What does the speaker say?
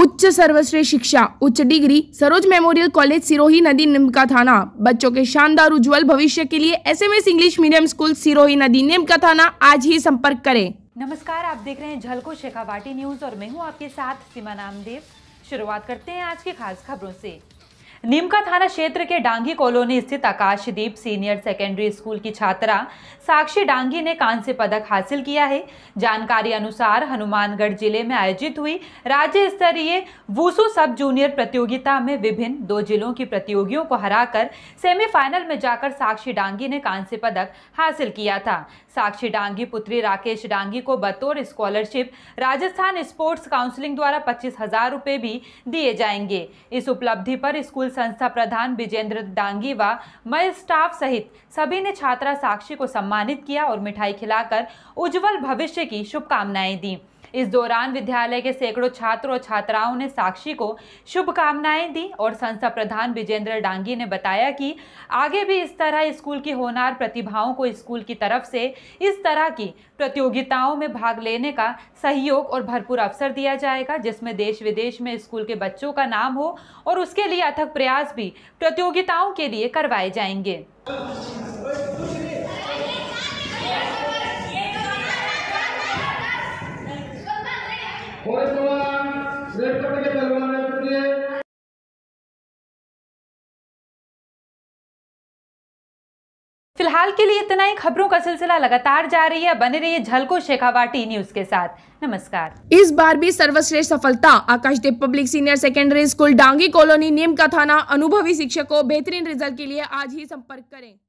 उच्च सर्वश्रेष्ठ शिक्षा उच्च degree Saroj memorial college Sirohi नदी निमका थाना बच्चों के शानदार उज्जवल भविष्य के लिए S M S English medium school Sirohi नदी निमका थाना आज ही संपर्क करें नमस्कार आप देख रहे हैं झलको शेखावाटी न्यूज और मैं हूँ आपके साथ सीमा नामदेव शुरुआत करते हैं आज की खास खबरों ऐसी निमका थाना क्षेत्र के डांगी कॉलोनी स्थित आकाशदीप सीनियर सेकेंडरी स्कूल की छात्रा साक्षी डांगी ने कांस्य पदक हासिल किया है जानकारी अनुसार हनुमानगढ़ जिले में आयोजित हुई राज्य स्तरीय वूसू सब जूनियर प्रतियोगिता में विभिन्न दो जिलों की प्रतियोगियों को हराकर सेमीफाइनल में जाकर साक्षी डांगी ने कांस्य पदक हासिल किया था साक्षी डांगी पुत्री राकेश डांगी को बतौर स्कॉलरशिप राजस्थान स्पोर्ट्स काउंसिलिंग द्वारा पच्चीस हजार भी दिए जाएंगे इस उपलब्धि पर स्कूल संस्था प्रधान विजेंद्र डांगी व मय स्टाफ सहित सभी ने छात्रा साक्षी को सम्मानित किया और मिठाई खिलाकर उज्जवल भविष्य की शुभकामनाएं दी इस दौरान विद्यालय के सैकड़ों छात्र और छात्राओं ने साक्षी को शुभकामनाएं दी और संस्था प्रधान विजेंद्र डांगी ने बताया कि आगे भी इस तरह स्कूल की होनार प्रतिभाओं को स्कूल की तरफ से इस तरह की प्रतियोगिताओं में भाग लेने का सहयोग और भरपूर अवसर दिया जाएगा जिसमें देश विदेश में स्कूल के बच्चों का नाम हो और उसके लिए अथक प्रयास भी प्रतियोगिताओं के लिए करवाए जाएंगे फिलहाल के लिए इतना ही खबरों का सिलसिला लगातार जा रही है बने रहिए झलको शेखावाटी न्यूज के साथ नमस्कार इस बार भी सर्वश्रेष्ठ सफलता Akashdev public senior secondary school Dangi colony Neem ka Thana अनुभवी शिक्षक को बेहतरीन रिजल्ट के लिए आज ही संपर्क करें